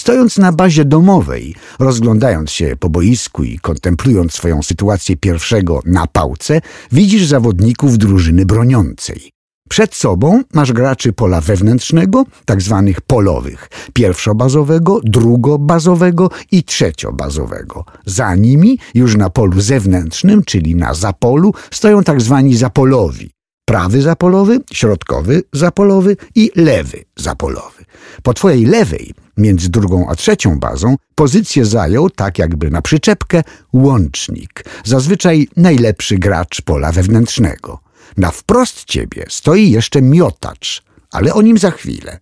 Stojąc na bazie domowej, rozglądając się po boisku i kontemplując swoją sytuację pierwszego na pałce, widzisz zawodników drużyny broniącej. Przed sobą masz graczy pola wewnętrznego, tak zwanych polowych, pierwszobazowego, drugobazowego i trzeciobazowego. Za nimi, już na polu zewnętrznym, czyli na zapolu, stoją tak zwani zapolowi. Prawy zapolowy, środkowy zapolowy i lewy zapolowy. Po twojej lewej Między drugą a trzecią bazą pozycję zajął, tak jakby na przyczepkę, łącznik, zazwyczaj najlepszy gracz pola wewnętrznego. Na wprost ciebie stoi jeszcze miotacz, ale o nim za chwilę.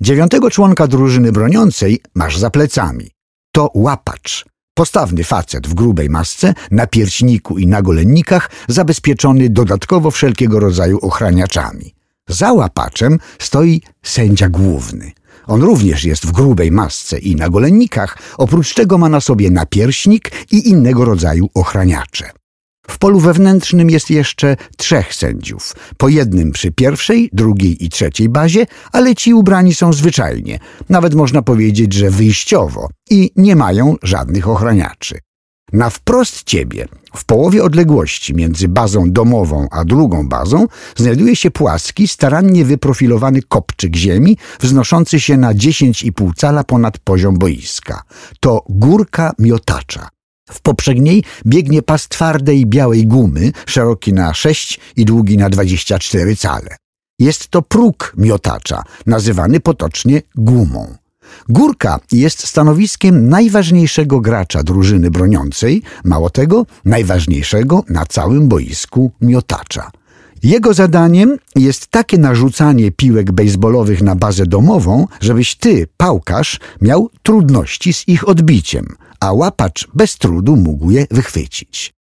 Dziewiątego członka drużyny broniącej masz za plecami. To łapacz, Postawny facet w grubej masce, na pierśniku i na golennikach, zabezpieczony dodatkowo wszelkiego rodzaju ochraniaczami. Za łapaczem stoi sędzia główny. On również jest w grubej masce i na golennikach, oprócz czego ma na sobie napierśnik i innego rodzaju ochraniacze. W polu wewnętrznym jest jeszcze trzech sędziów, po jednym przy pierwszej, drugiej i trzeciej bazie, ale ci ubrani są zwyczajnie, nawet można powiedzieć, że wyjściowo i nie mają żadnych ochraniaczy. Na wprost ciebie, w połowie odległości między bazą domową a drugą bazą, znajduje się płaski, starannie wyprofilowany kopczyk ziemi, wznoszący się na 10,5 cala ponad poziom boiska. To górka miotacza. W poprzedniej biegnie pas twardej białej gumy, szeroki na 6 i długi na 24 cale. Jest to próg miotacza, nazywany potocznie gumą. Górka jest stanowiskiem najważniejszego gracza drużyny broniącej, mało tego, najważniejszego na całym boisku miotacza. Jego zadaniem jest takie narzucanie piłek baseballowych na bazę domową, żebyś ty, pałkarz, miał trudności z ich odbiciem, a łapacz bez trudu mógł je wychwycić.